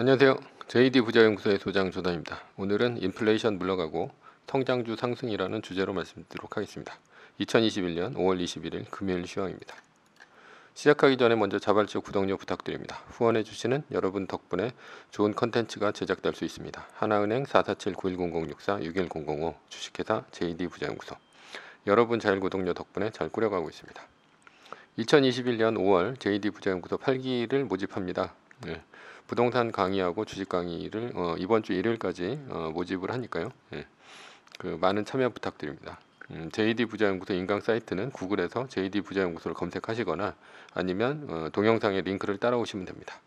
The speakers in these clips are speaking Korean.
안녕하세요. JD 부자연구소의 소장 조단입니다. 오늘은 인플레이션 물러가고 성장주 상승이라는 주제로 말씀드리도록 하겠습니다. 2021년 5월 21일 금요일 시황입니다. 시작하기 전에 먼저 자발적 구독료 부탁드립니다. 후원해 주시는 여러분 덕분에 좋은 컨텐츠가 제작될 수 있습니다. 하나은행 4 4 7 9 1 0 0 6 4 6 1 0 5 주식회사 JD 부자연구소 여러분 자 구독료 덕분에 잘 꾸려가고 있습니다. 2021년 5월 JD 부자연구소 8기를 모집합니다. 예. 부동산 강의하고 주식 강의를 어, 이번 주 일요일까지 어, 모집을 하니까요. 예. 그 많은 참여 부탁드립니다. 음, JD 부자연구소 인강 사이트는 구글에서 JD 부자연구소를 검색하시거나 아니면 어, 동영상의 링크를 따라오시면 됩니다.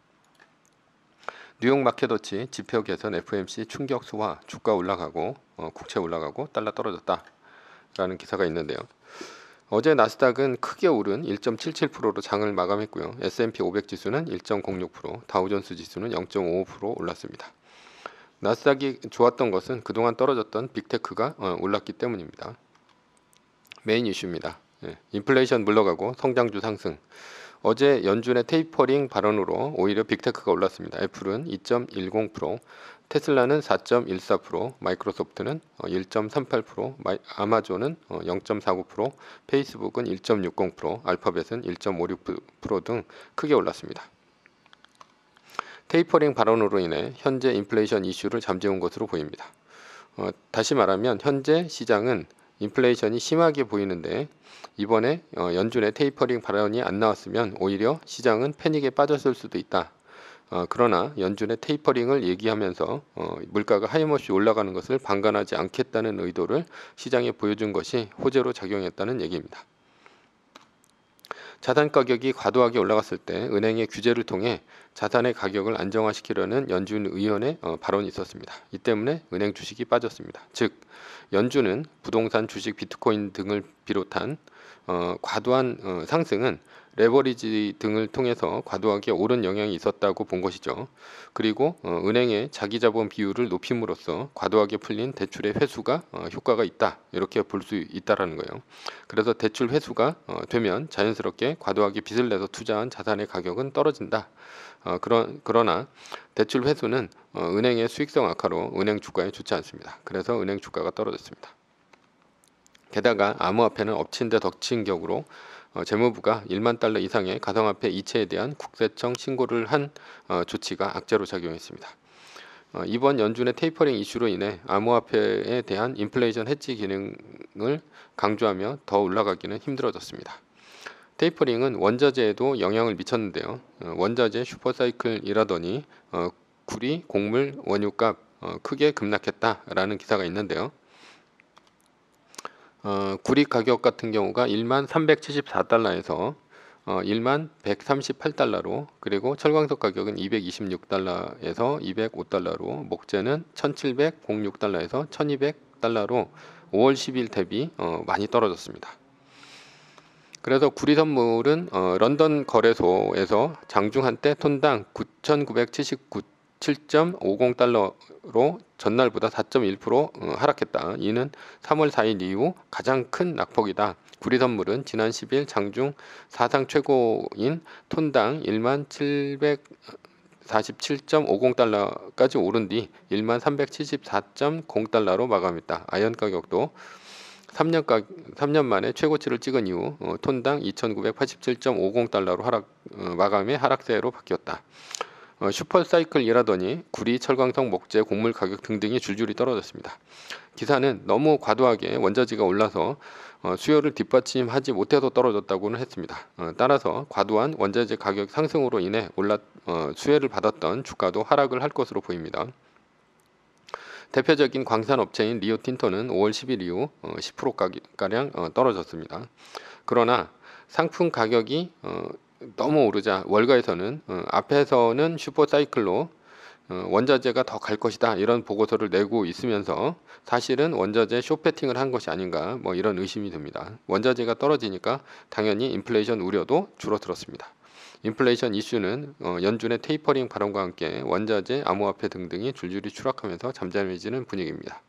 뉴욕 마켓워치 지표 개선 FMC 충격 수화 주가 올라가고 어, 국채 올라가고 달러 떨어졌다라는 기사가 있는데요. 어제 나스닥은 크게 오른 1.77%로 장을 마감했고요. S&P 500 지수는 1.06%, 다우존스 지수는 0.55% 올랐습니다. 나스닥이 좋았던 것은 그동안 떨어졌던 빅테크가 어, 올랐기 때문입니다. 메인 이슈입니다. 예, 인플레이션 물러가고 성장주 상승. 어제 연준의 테이퍼링 발언으로 오히려 빅테크가 올랐습니다. 애플은 2.10%, 테슬라는 4.14%, 마이크로소프트는 1.38%, 어, 마이, 아마존은 0.49%, 어, 페이스북은 1.60%, 알파벳은 1.56%등 크게 올랐습니다. 테이퍼링 발언으로 인해 현재 인플레이션 이슈를 잠재운 것으로 보입니다. 어, 다시 말하면 현재 시장은 인플레이션이 심하게 보이는데 이번에 어, 연준의 테이퍼링 발언이 안 나왔으면 오히려 시장은 패닉에 빠졌을 수도 있다 어, 그러나 연준의 테이퍼링을 얘기하면서 어, 물가가 하염없이 올라가는 것을 방관하지 않겠다는 의도를 시장에 보여준 것이 호재로 작용했다는 얘기입니다. 자산 가격이 과도하게 올라갔을 때 은행의 규제를 통해 자산의 가격을 안정화시키려는 연준 의원의 어, 발언이 있었습니다. 이 때문에 은행 주식이 빠졌습니다. 즉 연준은 부동산, 주식, 비트코인 등을 비롯한 어, 과도한 어, 상승은 레버리지 등을 통해서 과도하게 오른 영향이 있었다고 본 것이죠. 그리고 어, 은행의 자기자본 비율을 높임으로써 과도하게 풀린 대출의 회수가 어, 효과가 있다 이렇게 볼 수 있다라는 거예요. 그래서 대출 회수가 어, 되면 자연스럽게 과도하게 빚을 내서 투자한 자산의 가격은 떨어진다. 어, 그런, 그러나 대출 회수는 어, 은행의 수익성 악화로 은행 주가에 좋지 않습니다. 그래서 은행 주가가 떨어졌습니다. 게다가 암호화폐는 엎친 데 덕친 격으로 어, 재무부가 1만 달러 이상의 가상화폐 이체에 대한 국세청 신고를 한 어, 조치가 악재로 작용했습니다. 어, 이번 연준의 테이퍼링 이슈로 인해 암호화폐에 대한 인플레이션 해치 기능을 강조하며 더 올라가기는 힘들어졌습니다. 테이퍼링은 원자재에도 영향을 미쳤는데요. 어, 원자재 슈퍼사이클이라더니 어, 구리, 곡물, 원유값 어, 크게 급락했다라는 기사가 있는데요. 구리 가격 같은 경우가 1만 374달러에서 1만 138달러로 그리고 철광석 가격은 226달러에서 205달러로 목재는 1706달러에서 1200달러로 5월 10일 대비 많이 떨어졌습니다. 그래서 구리 선물은 어, 런던 거래소에서 장중 한때 톤당 9,979 7.50달러로 전날보다 4.1% 어, 하락했다. 이는 3월 4일 이후 가장 큰 낙폭이다. 구리 선물은 지난 10일 장중 사상 최고인 톤당 1만 700 47.50달러까지 오른 뒤 13,374.0달러로 마감했다. 아연 가격도 3년가 3년 만에 최고치를 찍은 이후 어, 톤당 2,987.50달러로 하락 어, 마감의 하락세로 바뀌었다. 어, 슈퍼사이클이라더니 구리, 철광석, 목재, 곡물 가격 등등이 줄줄이 떨어졌습니다. 기사는 너무 과도하게 원자재가 올라서 어, 수요를 뒷받침하지 못해서 떨어졌다고는 했습니다. 어, 따라서 과도한 원자재 가격 상승으로 인해 올라 어, 수혜를 받았던 주가도 하락을 할 것으로 보입니다. 대표적인 광산업체인 리오틴토는 5월 10일 이후 10%가량 어, 어, 떨어졌습니다. 그러나 상품 가격이 어, 너무 오르자 월가에서는 앞에서는 슈퍼사이클로 원자재가 더 갈 것이다 이런 보고서를 내고 있으면서 사실은 원자재 쇼패팅을 한 것이 아닌가 뭐 이런 의심이 듭니다. 원자재가 떨어지니까 당연히 인플레이션 우려도 줄어들었습니다. 인플레이션 이슈는 어, 연준의 테이퍼링 발언과 함께 원자재, 암호화폐 등등이 줄줄이 추락하면서 잠잠해지는 분위기입니다.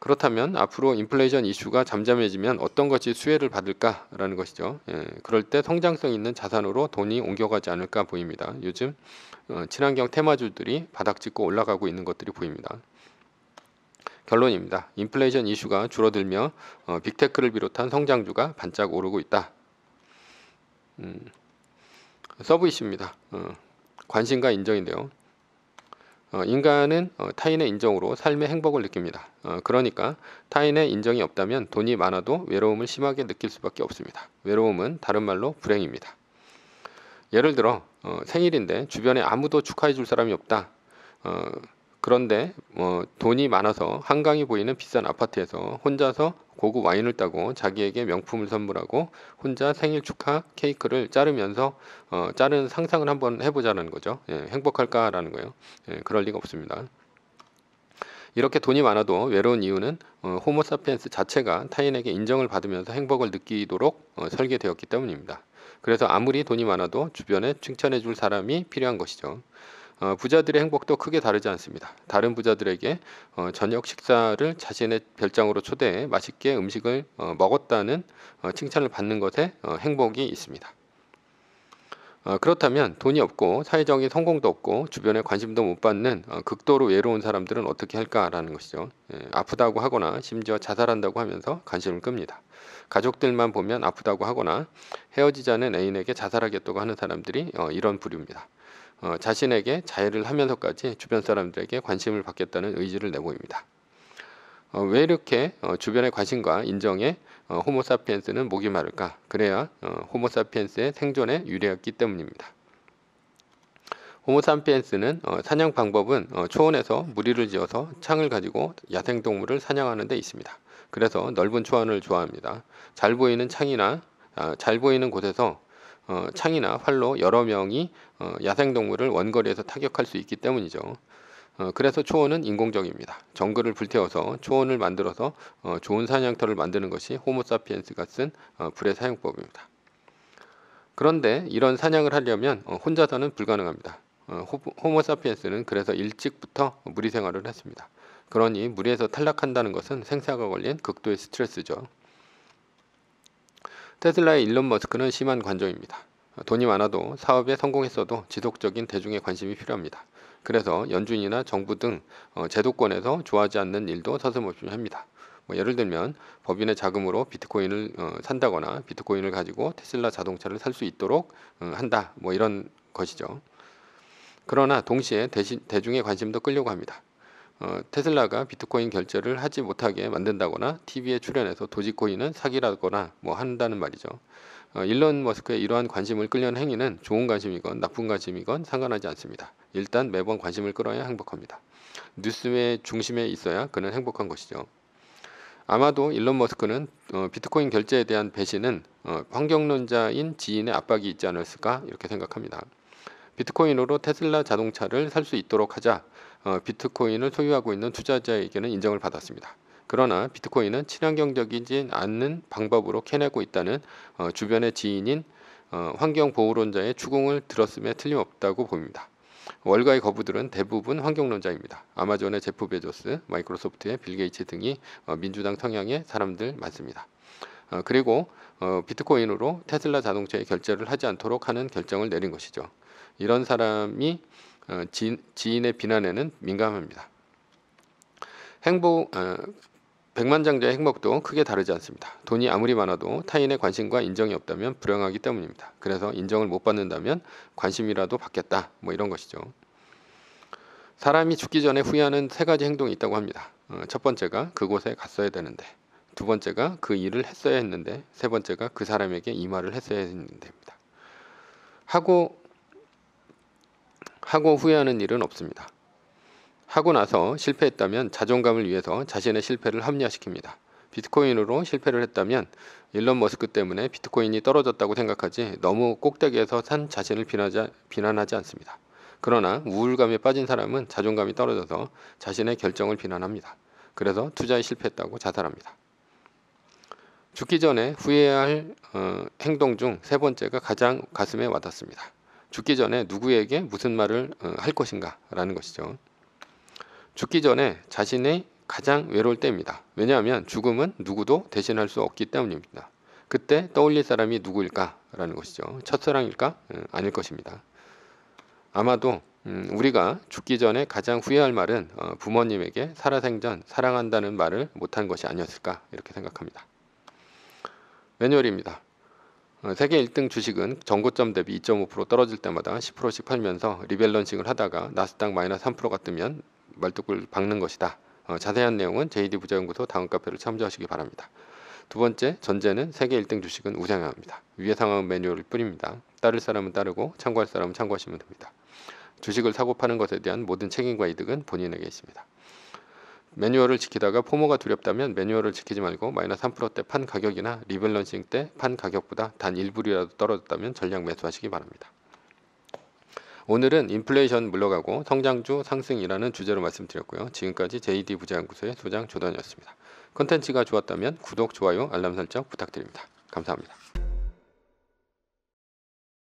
그렇다면 앞으로 인플레이션 이슈가 잠잠해지면 어떤 것이 수혜를 받을까라는 것이죠. 예, 그럴 때 성장성 있는 자산으로 돈이 옮겨가지 않을까 보입니다. 요즘 어, 친환경 테마주들이 바닥 찍고 올라가고 있는 것들이 보입니다. 결론입니다. 인플레이션 이슈가 줄어들며 어, 빅테크를 비롯한 성장주가 반짝 오르고 있다. 음. 서브이십니다 어, 관심과 인정인데요. 어, 인간은 어, 타인의 인정으로 삶의 행복을 느낍니다. 어, 그러니까 타인의 인정이 없다면 돈이 많아도 외로움을 심하게 느낄 수밖에 없습니다. 외로움은 다른 말로 불행입니다. 예를 들어 어, 생일인데 주변에 아무도 축하해 줄 사람이 없다. 어, 그런데 뭐 돈이 많아서 한강이 보이는 비싼 아파트에서 혼자서 고급 와인을 따고 자기에게 명품을 선물하고 혼자 생일 축하 케이크를 자르면서 어, 자른 상상을 한번 해보자는 거죠. 예, 행복할까라는 거예요. 예, 그럴 리가 없습니다. 이렇게 돈이 많아도 외로운 이유는 어, 호모사피엔스 자체가 타인에게 인정을 받으면서 행복을 느끼도록 어, 설계되었기 때문입니다. 그래서 아무리 돈이 많아도 주변에 칭찬해 줄 사람이 필요한 것이죠. 어, 부자들의 행복도 크게 다르지 않습니다. 다른 부자들에게 어, 저녁 식사를 자신의 별장으로 초대해 맛있게 음식을 어, 먹었다는 칭찬을 받는 것에 행복이 있습니다. 그렇다면 돈이 없고 사회적인 성공도 없고 주변에 관심도 못 받는 극도로 외로운 사람들은 어떻게 할까라는 것이죠. 예, 아프다고 하거나 심지어 자살한다고 하면서 관심을 끕니다. 가족들만 보면 아프다고 하거나 헤어지자는 애인에게 자살하겠다고 하는 사람들이 이런 부류입니다. 어, 자신에게 자해를 하면서까지 주변 사람들에게 관심을 받겠다는 의지를 내보입니다. 어, 왜 이렇게 어, 주변의 관심과 인정에 어, 호모사피엔스는 목이 마를까? 그래야 어, 호모사피엔스의 생존에 유리했기 때문입니다. 호모사피엔스는 어, 사냥 방법은 초원에서 무리를 지어서 창을 가지고 야생동물을 사냥하는 데 있습니다. 그래서 넓은 초원을 좋아합니다. 잘 보이는 창이나 아, 잘 보이는 곳에서 어, 창이나 활로 여러 명이 어, 야생동물을 원거리에서 타격할 수 있기 때문이죠. 어, 그래서 초원은 인공적입니다. 정글을 불태워서 초원을 만들어서 좋은 사냥터를 만드는 것이 호모사피엔스가 쓴 불의 사용법입니다. 그런데 이런 사냥을 하려면 혼자서는 불가능합니다. 호모사피엔스는 그래서 일찍부터 무리 생활을 했습니다. 그러니 무리에서 탈락한다는 것은 생사가 걸린 극도의 스트레스죠. 테슬라의 일론 머스크는 심한 관종입니다. 돈이 많아도 사업에 성공했어도 지속적인 대중의 관심이 필요합니다. 그래서 연준이나 정부 등 어, 제도권에서 좋아하지 않는 일도 서슴없이 합니다. 뭐 예를 들면 법인의 자금으로 비트코인을 어, 산다거나 비트코인을 가지고 테슬라 자동차를 살 수 있도록 어, 한다 뭐 이런 것이죠. 그러나 동시에 대신, 대중의 관심도 끌려고 합니다. 어, 테슬라가 비트코인 결제를 하지 못하게 만든다거나 TV에 출연해서 도지코인은 사기라거나 뭐 한다는 말이죠. 어, 일론 머스크의 이러한 관심을 끌려는 행위는 좋은 관심이건 나쁜 관심이건 상관하지 않습니다. 일단 매번 관심을 끌어야 행복합니다. 뉴스의 중심에 있어야 그는 행복한 것이죠. 아마도 일론 머스크는 어, 비트코인 결제에 대한 배신은 어, 환경론자인 지인의 압박이 있지 않았을까 이렇게 생각합니다. 비트코인으로 테슬라 자동차를 살 수 있도록 하자 어, 비트코인을 소유하고 있는 투자자에게는 인정을 받았습니다. 그러나 비트코인은 친환경적이지 않는 방법으로 캐내고 있다는 어, 주변의 지인인 어, 환경보호론자의 추궁을 들었음에 틀림없다고 보입니다. 월가의 거부들은 대부분 환경론자입니다. 아마존의 제프 베조스, 마이크로소프트의 빌 게이츠 등이 민주당 성향의 사람들 많습니다. 그리고 비트코인으로 테슬라 자동차의 결제를 하지 않도록 하는 결정을 내린 것이죠. 이런 사람이 어, 지인, 의 비난에는 민감합니다. 행복 어, 백만장자의 행복도 크게 다르지 않습니다. 돈이 아무리 많아도 타인의 관심과 인정이 없다면 불행하기 때문입니다. 그래서 인정을 못 받는다면 관심이라도 받겠다 뭐 이런 것이죠. 사람이 죽기 전에 후회하는 세 가지 행동이 있다고 합니다. 어, 첫 번째가 그곳에 갔어야 되는데 두 번째가 그 일을 했어야 했는데 세 번째가 그 사람에게 이 말을 했어야 했는데입니다. 하고 하고 후회하는 일은 없습니다. 하고 나서 실패했다면 자존감을 위해서 자신의 실패를 합리화시킵니다. 비트코인으로 실패를 했다면 일론 머스크 때문에 비트코인이 떨어졌다고 생각하지 너무 꼭대기에서 산 자신을 비난하지, 비난하지 않습니다. 그러나 우울감에 빠진 사람은 자존감이 떨어져서 자신의 결정을 비난합니다. 그래서 투자에 실패했다고 자살합니다. 죽기 전에 후회할 어, 행동 중 세 번째가 가장 가슴에 와닿습니다. 죽기 전에 누구에게 무슨 말을 어, 할 것인가라는 것이죠. 죽기 전에 자신의 가장 외로울 때입니다. 왜냐하면 죽음은 누구도 대신할 수 없기 때문입니다. 그때 떠올릴 사람이 누구일까라는 것이죠. 첫사랑일까? 어, 아닐 것입니다. 아마도 음, 우리가 죽기 전에 가장 후회할 말은 어, 부모님에게 살아생전 사랑한다는 말을 못한 것이 아니었을까 이렇게 생각합니다. 매뉴얼입니다. 어, 세계 1등 주식은 전고점 대비 2.5% 떨어질 때마다 10%씩 팔면서 리밸런싱을 하다가 나스닥 마이너스 3%가 뜨면 말뚝을 박는 것이다. 어, 자세한 내용은 JD 부자연구소 다음 카페를 참조하시기 바랍니다. 두 번째, 전제는 세계 1등 주식은 우상향합니다. 위의 상황 매뉴얼일 뿌립니다 따를 사람은 따르고 참고할 사람은 참고하시면 됩니다. 주식을 사고 파는 것에 대한 모든 책임과 이득은 본인에게 있습니다. 매뉴얼을 지키다가 포모가 두렵다면 매뉴얼을 지키지 말고 마이너스 3%대 판 가격이나 리밸런싱 때 판 가격보다 단 1불이라도 떨어졌다면 전량 매수하시기 바랍니다. 오늘은 인플레이션 물러가고 성장주 상승이라는 주제로 말씀드렸고요. 지금까지 JD 부자연구소의 소장 조던이었습니다 컨텐츠가 좋았다면 구독, 좋아요, 알람 설정 부탁드립니다. 감사합니다.